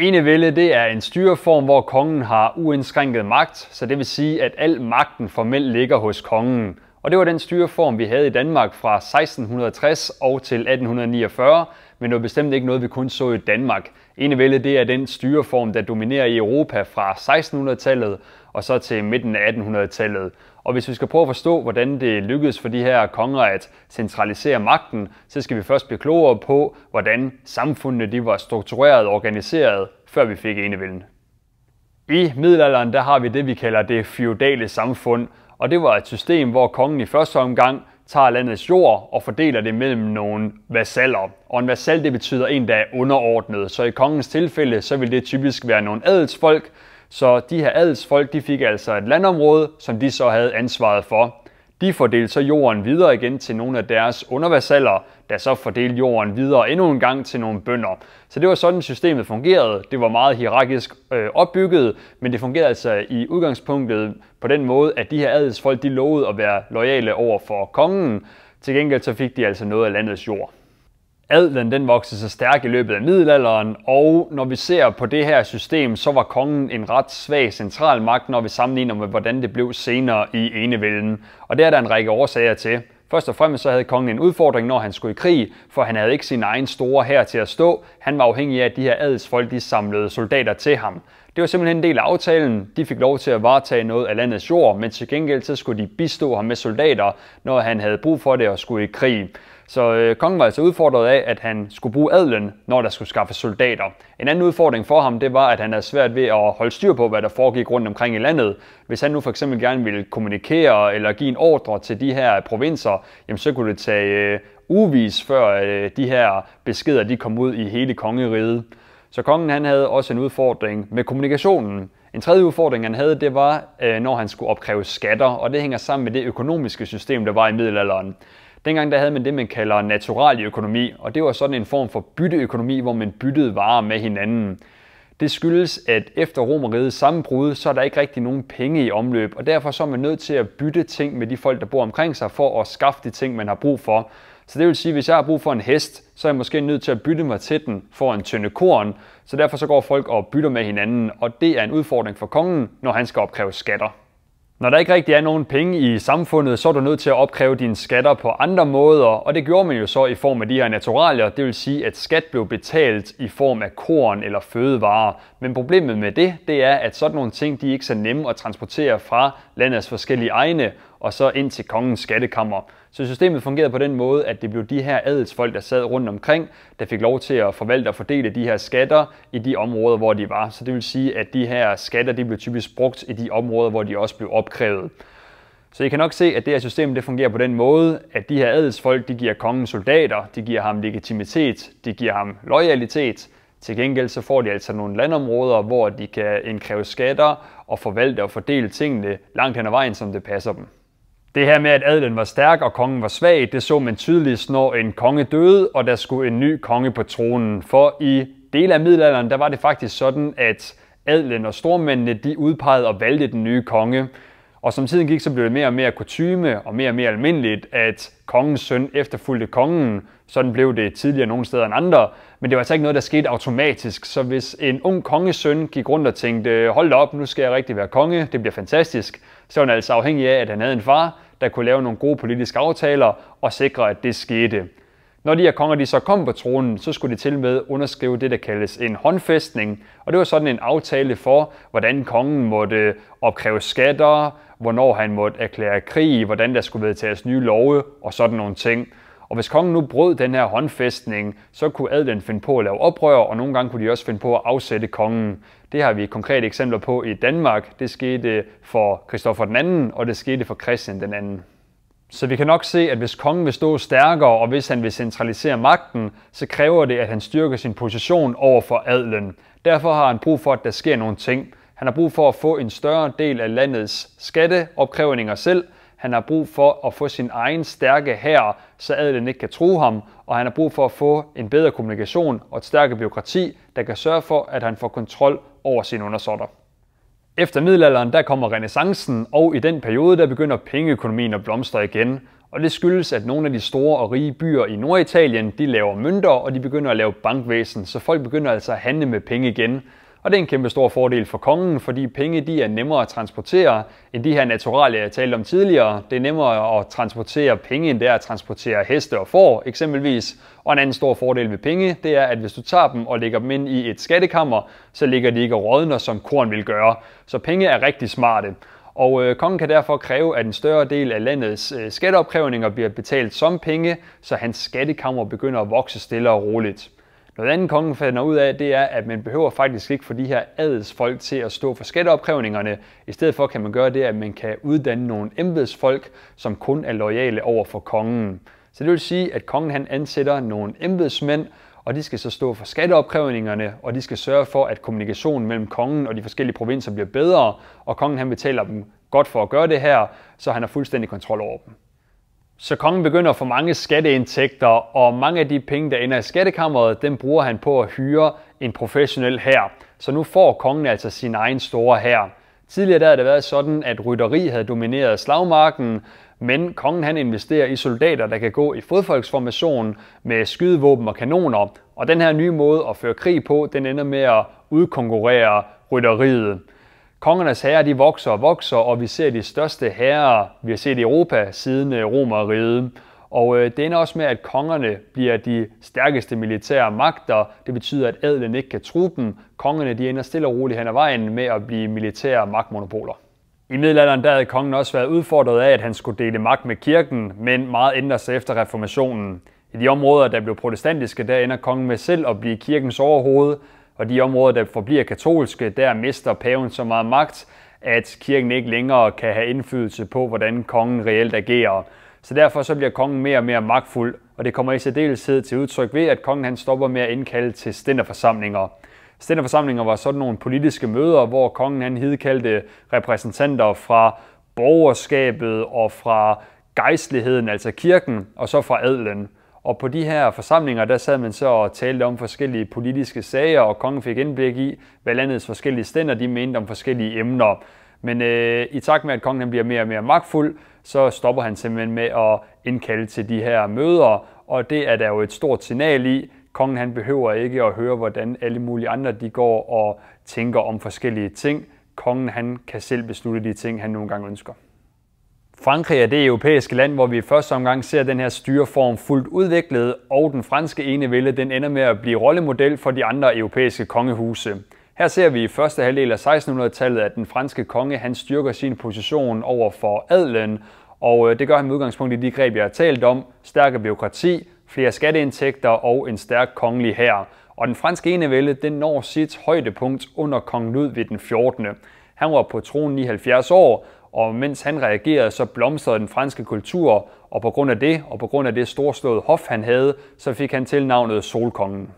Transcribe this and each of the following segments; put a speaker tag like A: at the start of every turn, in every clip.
A: Enevælde det er en styreform, hvor kongen har uindskrænket magt, så det vil sige, at al magten formelt ligger hos kongen. Og det var den styreform, vi havde i Danmark fra 1660 og til 1849, men det var bestemt ikke noget, vi kun så i Danmark. Enevælde det er den styreform, der dominerer i Europa fra 1600-tallet og så til midten af 1800-tallet. Og hvis vi skal prøve at forstå, hvordan det lykkedes for de her konger at centralisere magten, så skal vi først blive klogere på, hvordan samfundene de var struktureret og organiseret, før vi fik enevælden. I middelalderen der har vi det, vi kalder det feudale samfund, og det var et system, hvor kongen i første omgang tager landets jord og fordeler det mellem nogle vasaller. Og en vasal det betyder en, der er underordnet, så i kongens tilfælde så vil det typisk være nogle adelsfolk, så de her adelsfolk de fik altså et landområde, som de så havde ansvaret for. De fordelte så jorden videre igen til nogle af deres undervasaller, der så fordelte jorden videre endnu en gang til nogle bønder. Så det var sådan systemet fungerede. Det var meget hierarkisk øh, opbygget, men det fungerede altså i udgangspunktet på den måde, at de her adelsfolk de lovede at være lojale over for kongen. Til gengæld så fik de altså noget af landets jord adlen den voksede sig stærk i løbet af middelalderen, og når vi ser på det her system, så var kongen en ret svag central magt, når vi sammenligner med, hvordan det blev senere i enevælden. Og det er der en række årsager til. Først og fremmest så havde kongen en udfordring, når han skulle i krig, for han havde ikke sin egen store her til at stå. Han var afhængig af, at de her adelsfolk de samlede soldater til ham. Det var simpelthen en del af aftalen. De fik lov til at varetage noget af landets jord, men til gengæld så skulle de bistå ham med soldater, når han havde brug for det og skulle i krig. Så øh, kongen var altså udfordret af, at han skulle bruge adlen, når der skulle skaffe soldater. En anden udfordring for ham, det var, at han havde svært ved at holde styr på, hvad der foregik rundt omkring i landet. Hvis han nu for eksempel gerne ville kommunikere eller give en ordre til de her provinser, jamen så kunne det tage øh, uvis før øh, de her beskeder de kom ud i hele kongeriget. Så kongen han havde også en udfordring med kommunikationen. En tredje udfordring, han havde, det var, øh, når han skulle opkræve skatter, og det hænger sammen med det økonomiske system, der var i middelalderen. Dengang der havde man det, man kalder naturalieøkonomi, og det var sådan en form for bytteøkonomi, hvor man byttede varer med hinanden. Det skyldes, at efter romerigets sammenbrud, så er der ikke rigtig nogen penge i omløb, og derfor så er man nødt til at bytte ting med de folk, der bor omkring sig, for at skaffe de ting, man har brug for. Så det vil sige, at hvis jeg har brug for en hest, så er jeg måske nødt til at bytte mig til den for en tynde korn, så derfor så går folk og bytter med hinanden, og det er en udfordring for kongen, når han skal opkræve skatter. Når der ikke rigtig er nogen penge i samfundet, så er du nødt til at opkræve dine skatter på andre måder, og det gjorde man jo så i form af de her naturalier, det vil sige, at skat blev betalt i form af korn eller fødevarer. Men problemet med det, det er, at sådan nogle ting, de er ikke så nemme at transportere fra landets forskellige egne og så ind til kongens skattekammer. Så systemet fungerede på den måde, at det blev de her adelsfolk, der sad rundt omkring, der fik lov til at forvalte og fordele de her skatter i de områder, hvor de var. Så det vil sige, at de her skatter de blev typisk brugt i de områder, hvor de også blev opkrævet. Så I kan nok se, at det her system det fungerer på den måde, at de her adelsfolk de giver kongen soldater, de giver ham legitimitet, de giver ham loyalitet. Til gengæld så får de altså nogle landområder, hvor de kan indkræve skatter og forvalte og fordele tingene langt hen ad vejen, som det passer dem. Det her med, at adelen var stærk og kongen var svag, det så man tydeligt, når en konge døde, og der skulle en ny konge på tronen. For i del af middelalderen, der var det faktisk sådan, at adelen og stormændene, de udpegede og valgte den nye konge. Og som tiden gik, så blev det mere og mere kutyme og mere og mere almindeligt, at kongens søn efterfulgte kongen. Sådan blev det tidligere nogle steder end andre. Men det var altså ikke noget, der skete automatisk. Så hvis en ung kongesøn gik rundt og tænkte, hold op, nu skal jeg rigtig være konge, det bliver fantastisk, så var han altså afhængig af, at han havde en far, der kunne lave nogle gode politiske aftaler og sikre, at det skete. Når de her konger de så kom på tronen, så skulle de til med underskrive det, der kaldes en håndfæstning, og det var sådan en aftale for, hvordan kongen måtte opkræve skatter, hvornår han måtte erklære krig, hvordan der skulle vedtages nye love og sådan nogle ting. Og hvis kongen nu brød den her håndfæstning, så kunne adlen finde på at lave oprør, og nogle gange kunne de også finde på at afsætte kongen. Det har vi konkrete eksempler på i Danmark. Det skete for Kristoffer den anden, og det skete for Christian den anden. Så vi kan nok se, at hvis kongen vil stå stærkere, og hvis han vil centralisere magten, så kræver det, at han styrker sin position over for adlen. Derfor har han brug for, at der sker nogle ting. Han har brug for at få en større del af landets skatteopkrævninger selv, han har brug for at få sin egen stærke her, så adelen ikke kan true ham, og han har brug for at få en bedre kommunikation og et stærke byråkrati, der kan sørge for, at han får kontrol over sine undersåtter. Efter middelalderen der kommer renaissancen, og i den periode der begynder pengeøkonomien at blomstre igen. Og det skyldes, at nogle af de store og rige byer i Norditalien, de laver mønter, og de begynder at lave bankvæsen, så folk begynder altså at handle med penge igen. Og det er en kæmpe stor fordel for kongen, fordi penge de er nemmere at transportere end de her naturalier, jeg talte om tidligere. Det er nemmere at transportere penge, end det er at transportere heste og får eksempelvis. Og en anden stor fordel ved penge, det er, at hvis du tager dem og lægger dem ind i et skattekammer, så ligger de ikke og rådner, som korn vil gøre. Så penge er rigtig smarte. Og øh, kongen kan derfor kræve, at en større del af landets øh, skatteopkrævninger bliver betalt som penge, så hans skattekammer begynder at vokse stille og roligt. Noget andet kongen finder ud af, det er, at man behøver faktisk ikke for de her adelsfolk til at stå for skatteopkrævningerne. I stedet for kan man gøre det, at man kan uddanne nogle embedsfolk, som kun er lojale over for kongen. Så det vil sige, at kongen han ansætter nogle embedsmænd, og de skal så stå for skatteopkrævningerne, og de skal sørge for, at kommunikationen mellem kongen og de forskellige provinser bliver bedre, og kongen han betaler dem godt for at gøre det her, så han har fuldstændig kontrol over dem. Så kongen begynder at få mange skatteindtægter, og mange af de penge, der ender i skattekammeret, dem bruger han på at hyre en professionel her. Så nu får kongen altså sin egen store her. Tidligere der havde det været sådan, at rytteri havde domineret slagmarken, men kongen han investerer i soldater, der kan gå i fodfolksformation med skydevåben og kanoner. Og den her nye måde at føre krig på, den ender med at udkonkurrere rytteriet. Kongernes herrer de vokser og vokser, og vi ser de største herrer, vi har set i Europa siden øh, Romeriet. Og øh, det ender også med, at kongerne bliver de stærkeste militære magter. Det betyder, at adelen ikke kan true dem. Kongerne de ender stille og roligt hen ad vejen med at blive militære magtmonopoler. I middelalderen der havde kongen også været udfordret af, at han skulle dele magt med kirken, men meget ændrer sig efter reformationen. I de områder, der blev protestantiske, der ender kongen med selv at blive kirkens overhoved, og de områder, der forbliver katolske, der mister paven så meget magt, at kirken ikke længere kan have indflydelse på, hvordan kongen reelt agerer. Så derfor så bliver kongen mere og mere magtfuld, og det kommer i særdeleshed til udtryk ved, at kongen han stopper med at indkalde til stænderforsamlinger. Stænderforsamlinger var sådan nogle politiske møder, hvor kongen han hidkaldte repræsentanter fra borgerskabet og fra gejstligheden, altså kirken, og så fra adelen. Og på de her forsamlinger, der sad man så og talte om forskellige politiske sager, og kongen fik indblik i, hvad landets forskellige stænder de mente om forskellige emner. Men øh, i takt med, at kongen bliver mere og mere magtfuld, så stopper han simpelthen med at indkalde til de her møder, og det er der jo et stort signal i. Kongen han behøver ikke at høre, hvordan alle mulige andre de går og tænker om forskellige ting. Kongen han kan selv beslutte de ting, han nogle gange ønsker. Frankrig er det europæiske land, hvor vi i første omgang ser den her styreform fuldt udviklet, og den franske enevælde den ender med at blive rollemodel for de andre europæiske kongehuse. Her ser vi i første halvdel af 1600-tallet, at den franske konge han styrker sin position over for adlen, og øh, det gør han med udgangspunkt i de greb, jeg har talt om, stærke byråkrati, flere skatteindtægter og en stærk kongelig hær. Og den franske enevælde den når sit højdepunkt under kong Ludvig den 14. Han var på tronen i 70 år, og mens han reagerede, så blomstrede den franske kultur, og på grund af det, og på grund af det storslåede hof, han havde, så fik han tilnavnet Solkongen.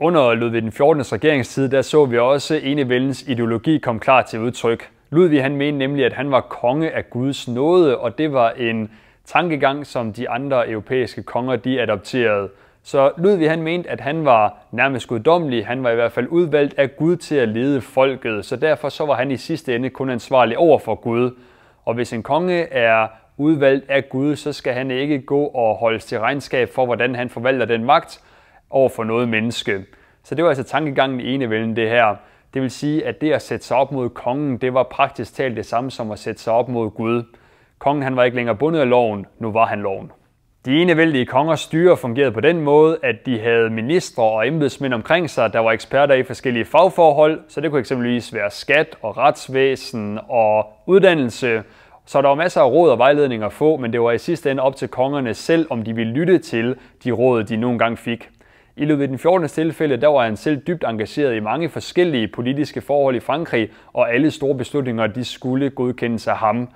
A: Under Ludvig den 14. regeringstid, der så vi også enevældens ideologi kom klar til udtryk. Ludvig han mente nemlig, at han var konge af Guds nåde, og det var en tankegang, som de andre europæiske konger de adopterede. Så Ludvig han mente, at han var nærmest guddommelig, han var i hvert fald udvalgt af Gud til at lede folket, så derfor så var han i sidste ende kun ansvarlig over for Gud. Og hvis en konge er udvalgt af Gud, så skal han ikke gå og holdes til regnskab for, hvordan han forvalter den magt over for noget menneske. Så det var altså tankegangen i enevælden det her. Det vil sige, at det at sætte sig op mod kongen, det var praktisk talt det samme som at sætte sig op mod Gud. Kongen han var ikke længere bundet af loven, nu var han loven. De enevældige kongers styre fungerede på den måde, at de havde ministre og embedsmænd omkring sig, der var eksperter i forskellige fagforhold, så det kunne eksempelvis være skat og retsvæsen og uddannelse. Så der var masser af råd og vejledning at få, men det var i sidste ende op til kongerne selv, om de ville lytte til de råd, de nogle gange fik. I løbet af den 14. tilfælde, der var han selv dybt engageret i mange forskellige politiske forhold i Frankrig, og alle store beslutninger, de skulle godkendes af ham.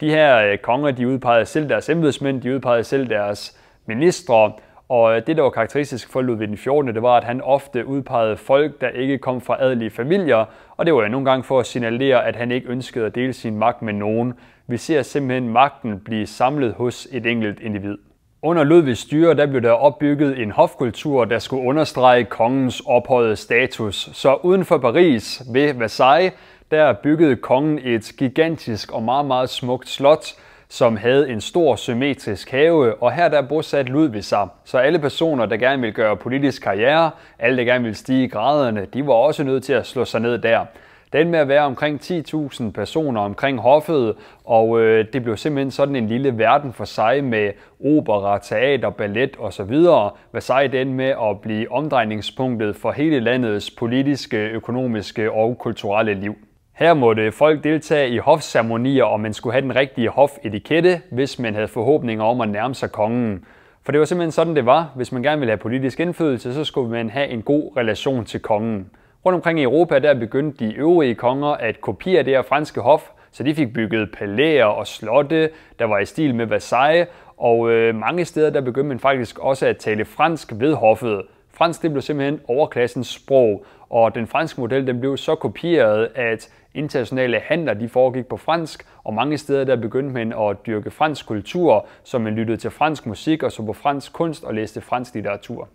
A: De her øh, konger, de udpegede selv deres embedsmænd, de udpegede selv deres ministre, og øh, det, der var karakteristisk for Ludvig den 14., det var, at han ofte udpegede folk, der ikke kom fra adelige familier, og det var jo nogle gange for at signalere, at han ikke ønskede at dele sin magt med nogen. Vi ser simpelthen magten blive samlet hos et enkelt individ. Under Ludvigs styre der blev der opbygget en hofkultur, der skulle understrege kongens ophøjede status. Så uden for Paris, ved Versailles, der byggede kongen et gigantisk og meget, meget smukt slot, som havde en stor symmetrisk have, og her der bosat Ludvig sig. Så alle personer, der gerne ville gøre politisk karriere, alle der gerne ville stige i graderne, de var også nødt til at slå sig ned der. Den med at være omkring 10.000 personer omkring hoffet, og øh, det blev simpelthen sådan en lille verden for sig med opera, teater, ballet osv. sig den med at blive omdrejningspunktet for hele landets politiske, økonomiske og kulturelle liv. Her måtte folk deltage i hofceremonier, og man skulle have den rigtige hofetikette, hvis man havde forhåbninger om at nærme sig kongen. For det var simpelthen sådan, det var. Hvis man gerne ville have politisk indflydelse, så skulle man have en god relation til kongen. Rundt omkring i Europa, der begyndte de øvrige konger at kopiere det her franske hof, så de fik bygget palæer og slotte, der var i stil med Versailles, og øh, mange steder, der begyndte man faktisk også at tale fransk ved hoffet. Fransk det blev simpelthen overklassens sprog, og den franske model den blev så kopieret, at Internationale handler de foregik på fransk, og mange steder der begyndte man at dyrke fransk kultur, så man lyttede til fransk musik og så på fransk kunst og læste fransk litteratur.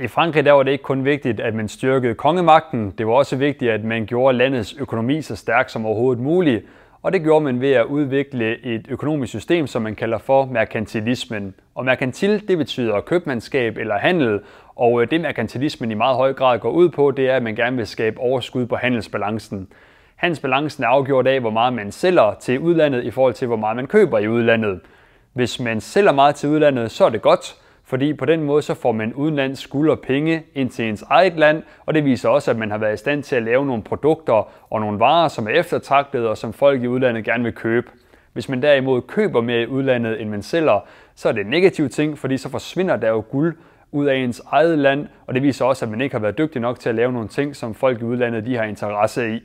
A: I Frankrig der var det ikke kun vigtigt, at man styrkede kongemagten, det var også vigtigt, at man gjorde landets økonomi så stærk som overhovedet muligt, og det gjorde man ved at udvikle et økonomisk system, som man kalder for merkantilismen. Og merkantil, det betyder købmandskab eller handel, og det merkantilismen i meget høj grad går ud på, det er, at man gerne vil skabe overskud på handelsbalancen. Handelsbalancen er afgjort af, hvor meget man sælger til udlandet i forhold til, hvor meget man køber i udlandet. Hvis man sælger meget til udlandet, så er det godt, fordi på den måde så får man udenlands og penge ind til ens eget land, og det viser også, at man har været i stand til at lave nogle produkter og nogle varer, som er eftertragtede og som folk i udlandet gerne vil købe. Hvis man derimod køber mere i udlandet, end man sælger, så er det en negativ ting, fordi så forsvinder der jo guld ud af ens eget land, og det viser også, at man ikke har været dygtig nok til at lave nogle ting, som folk i udlandet de har interesse i.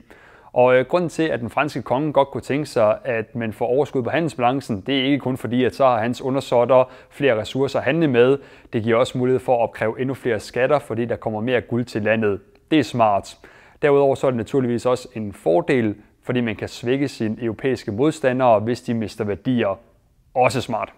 A: Og øh, grunden til, at den franske konge godt kunne tænke sig, at man får overskud på handelsbalancen, det er ikke kun fordi, at så har hans undersåtter flere ressourcer at handle med. Det giver også mulighed for at opkræve endnu flere skatter, fordi der kommer mere guld til landet. Det er smart. Derudover så er det naturligvis også en fordel, fordi man kan svække sine europæiske modstandere, hvis de mister værdier. Også smart.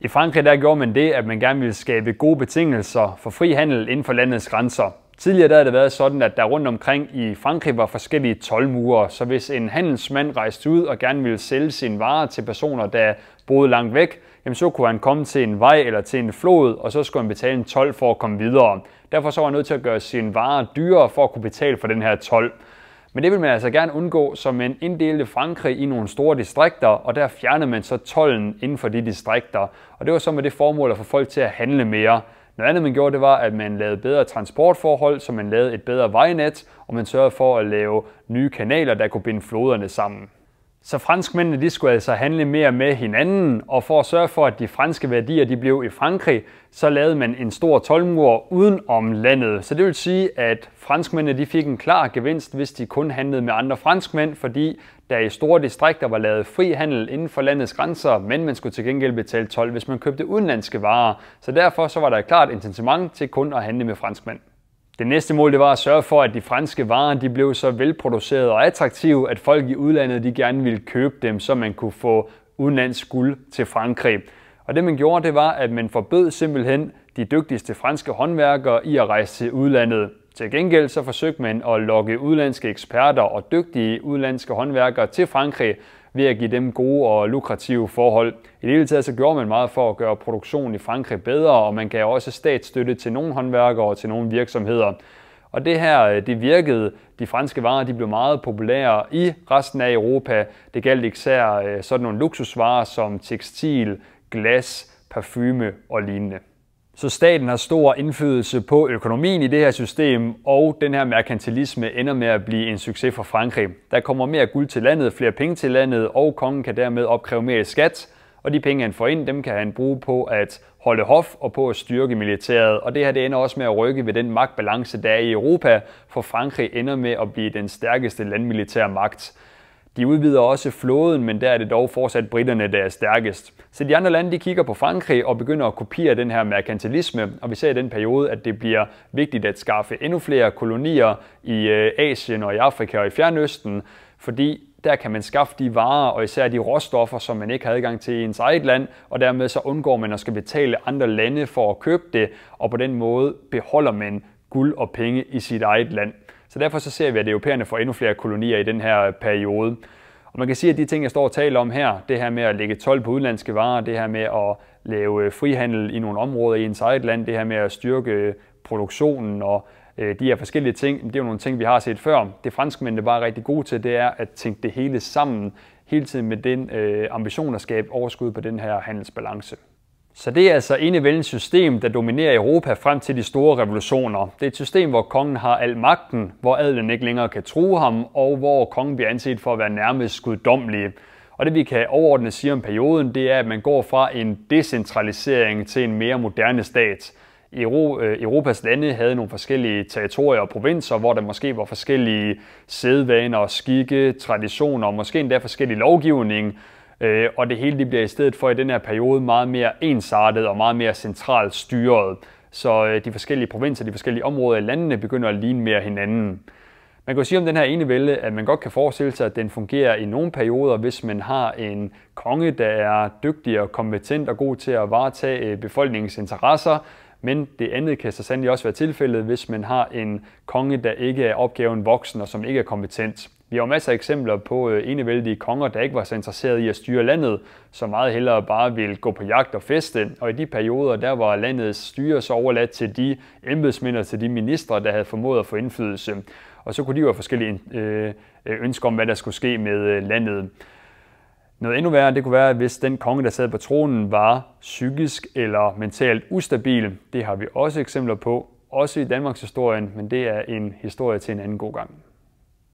A: I Frankrig der gjorde man det, at man gerne ville skabe gode betingelser for fri handel inden for landets grænser. Tidligere der havde det været sådan, at der rundt omkring i Frankrig var forskellige tolvmure, så hvis en handelsmand rejste ud og gerne ville sælge sine varer til personer, der boede langt væk, jamen så kunne han komme til en vej eller til en flod, og så skulle han betale en tolv for at komme videre. Derfor så var han nødt til at gøre sine varer dyrere for at kunne betale for den her tolv. Men det vil man altså gerne undgå, så man inddelte Frankrig i nogle store distrikter, og der fjernede man så tolden inden for de distrikter. Og det var så med det formål at få folk til at handle mere. Noget andet, man gjorde, det var, at man lavede bedre transportforhold, så man lavede et bedre vejnet, og man sørgede for at lave nye kanaler, der kunne binde floderne sammen. Så franskmændene de skulle altså handle mere med hinanden, og for at sørge for, at de franske værdier de blev i Frankrig, så lavede man en stor tolmur uden om landet. Så det vil sige, at franskmændene de fik en klar gevinst, hvis de kun handlede med andre franskmænd, fordi der i store distrikter var lavet fri handel inden for landets grænser, men man skulle til gengæld betale 12, hvis man købte udenlandske varer. Så derfor så var der et klart incitament til kun at handle med franskmænd. Det næste mål det var at sørge for, at de franske varer de blev så velproduceret og attraktive, at folk i udlandet de gerne ville købe dem, så man kunne få udenlandsk guld til Frankrig. Og det man gjorde, det var, at man forbød simpelthen de dygtigste franske håndværkere i at rejse til udlandet. Til gengæld så forsøgte man at lokke udlandske eksperter og dygtige udlandske håndværkere til Frankrig ved at give dem gode og lukrative forhold. I det hele taget så gjorde man meget for at gøre produktionen i Frankrig bedre, og man gav også statsstøtte til nogle håndværkere og til nogle virksomheder. Og det her, øh, det virkede. De franske varer, de blev meget populære i resten af Europa. Det galt især øh, sådan nogle luksusvarer som tekstil, glas, parfume og lignende. Så staten har stor indflydelse på økonomien i det her system, og den her merkantilisme ender med at blive en succes for Frankrig. Der kommer mere guld til landet, flere penge til landet, og kongen kan dermed opkræve mere i skat, og de penge, han får ind, dem kan han bruge på at holde hof og på at styrke militæret. Og det her det ender også med at rykke ved den magtbalance, der er i Europa, for Frankrig ender med at blive den stærkeste landmilitære magt. De udvider også flåden, men der er det dog fortsat britterne, der er stærkest. Så de andre lande de kigger på Frankrig og begynder at kopiere den her merkantilisme, og vi ser i den periode, at det bliver vigtigt at skaffe endnu flere kolonier i øh, Asien og i Afrika og i Fjernøsten, fordi der kan man skaffe de varer og især de råstoffer, som man ikke har adgang til i ens eget land, og dermed så undgår man at skal betale andre lande for at købe det, og på den måde beholder man guld og penge i sit eget land. Så derfor så ser vi, at europæerne får endnu flere kolonier i den her øh, periode. Og man kan sige, at de ting, jeg står og taler om her, det her med at lægge tolv på udenlandske varer, det her med at lave øh, frihandel i nogle områder i ens eget land, det her med at styrke øh, produktionen og de her forskellige ting, det er jo nogle ting, vi har set før. Det franskmændene bare er rigtig gode til, det er at tænke det hele sammen, hele tiden med den ambition at skabe overskud på den her handelsbalance. Så det er altså enevældens system, der dominerer Europa frem til de store revolutioner. Det er et system, hvor kongen har al magten, hvor adelen ikke længere kan true ham, og hvor kongen bliver anset for at være nærmest guddommelig. Og det vi kan overordnet sige om perioden, det er, at man går fra en decentralisering til en mere moderne stat. Øh, Europas lande havde nogle forskellige territorier og provinser, hvor der måske var forskellige sædvaner, skikke, traditioner, og måske endda forskellige lovgivning, Øh, og det hele det bliver i stedet for i den her periode meget mere ensartet og meget mere centralt styret. Så øh, de forskellige provinser, de forskellige områder i landene begynder at ligne mere hinanden. Man kan jo sige om den her ene vælde, at man godt kan forestille sig, at den fungerer i nogle perioder, hvis man har en konge, der er dygtig og kompetent og god til at varetage øh, befolkningens interesser, men det andet kan så sandelig også være tilfældet, hvis man har en konge, der ikke er opgaven voksen og som ikke er kompetent. Vi har masser af eksempler på øh, enevældige konger, der ikke var så interesserede i at styre landet, som meget hellere bare ville gå på jagt og feste, og i de perioder, der var landets styre så overladt til de embedsmænd og til de ministre, der havde formået at få indflydelse. Og så kunne de jo have forskellige øh, øh, ønsker om, hvad der skulle ske med landet. Noget endnu værre, det kunne være, hvis den konge, der sad på tronen, var psykisk eller mentalt ustabil. Det har vi også eksempler på, også i Danmarks historien, men det er en historie til en anden god gang.